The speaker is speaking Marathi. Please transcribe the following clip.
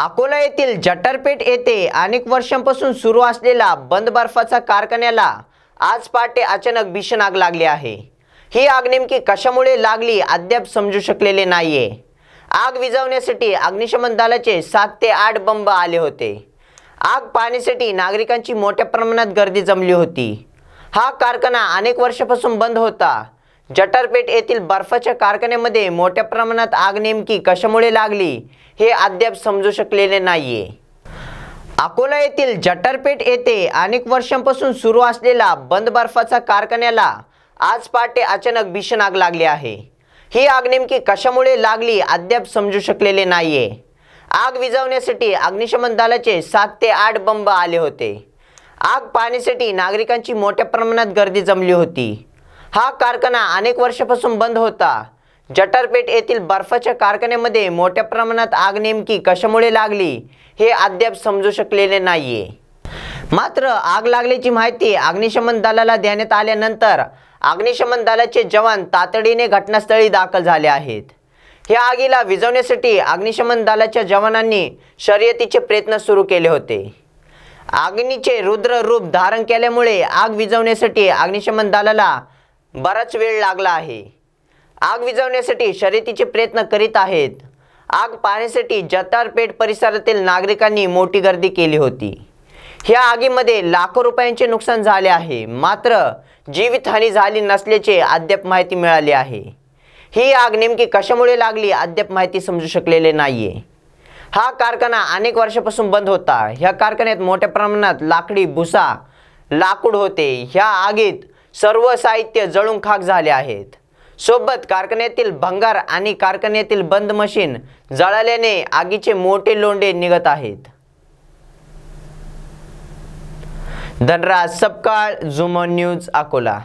अकोला येथील जटरपेठ येथे अनेक वर्षांपासून सुरू असलेला बंद बर्फाचा कारखान्याला आज पहाटे अचानक भीषण आग लागली आहे ही आग नेमकी कशामुळे लागली अद्याप समजू शकलेले नाहीये आग विझवण्यासाठी अग्निशमन दलाचे सात ते आठ बंब आले होते आग पाहण्यासाठी नागरिकांची मोठ्या प्रमाणात गर्दी जमली होती हा कारखाना अनेक वर्षापासून बंद होता जटरपेठ येथील बर्फाच्या कारखान्यामध्ये मोठ्या प्रमाणात आग नेमकी कशामुळे लागली हे अद्याप समजू शकलेले नाहीये अकोला येथील जटरपेठ येथे अनेक वर्षांपासून सुरू असलेला बंद बर्फाचा कारखान्याला आज पहाटे अचानक भीषण आग लागली आहे ही आग नेमकी कशामुळे लागली अद्याप समजू शकलेले नाहीये आग विझवण्यासाठी अग्निशमन दलाचे सात ते आठ बंब आले होते आग पाहण्यासाठी नागरिकांची मोठ्या प्रमाणात गर्दी जमली होती हा कारखाना अनेक वर्षापासून बंद होता जटरपेठ येथील बर्फाच्या कारखान्यामध्ये मोठ्या प्रमाणात आग नेमकी कशामुळे लागली हे अद्याप समजू शकलेले नाहीये मात्र आग लागल्याची माहिती अग्निशमन दलाला देण्यात आल्यानंतर अग्निशमन दलाचे जवान तातडीने घटनास्थळी दाखल झाले आहेत ह्या आगीला विझवण्यासाठी अग्निशमन दलाच्या जवानांनी शर्यतीचे प्रयत्न सुरू केले होते आग्नीचे रुद्र रूप धारण केल्यामुळे आग विझवण्यासाठी अग्निशमन दलाला बराच वेळ लागला आहे आग विझवण्यासाठी शर्यतीचे प्रयत्न करीत आहेत आग पाहण्यासाठी जतारपेठ परिसरातील नागरिकांनी मोठी गर्दी केली होती ह्या आगीमध्ये लाखो रुपयांचे नुकसान झाले आहे मात्र जीवितहानी झाली नसल्याचे अद्याप माहिती मिळाली आहे ही आग नेमकी कशामुळे लागली अद्याप माहिती समजू शकलेले नाही हा कारखाना अनेक वर्षापासून बंद होता ह्या कारखान्यात मोठ्या प्रमाणात लाकडी भुसा लाकूड होते ह्या आगीत सर्व साहित्य जळून खाक झाले आहेत सोबत कारखान्यातील भंगार आणि कारखान्यातील बंद मशीन जळाल्याने आगीचे मोठे लोंडे निघत आहेत धनराज सपकाळ झुमन न्यूज अकोला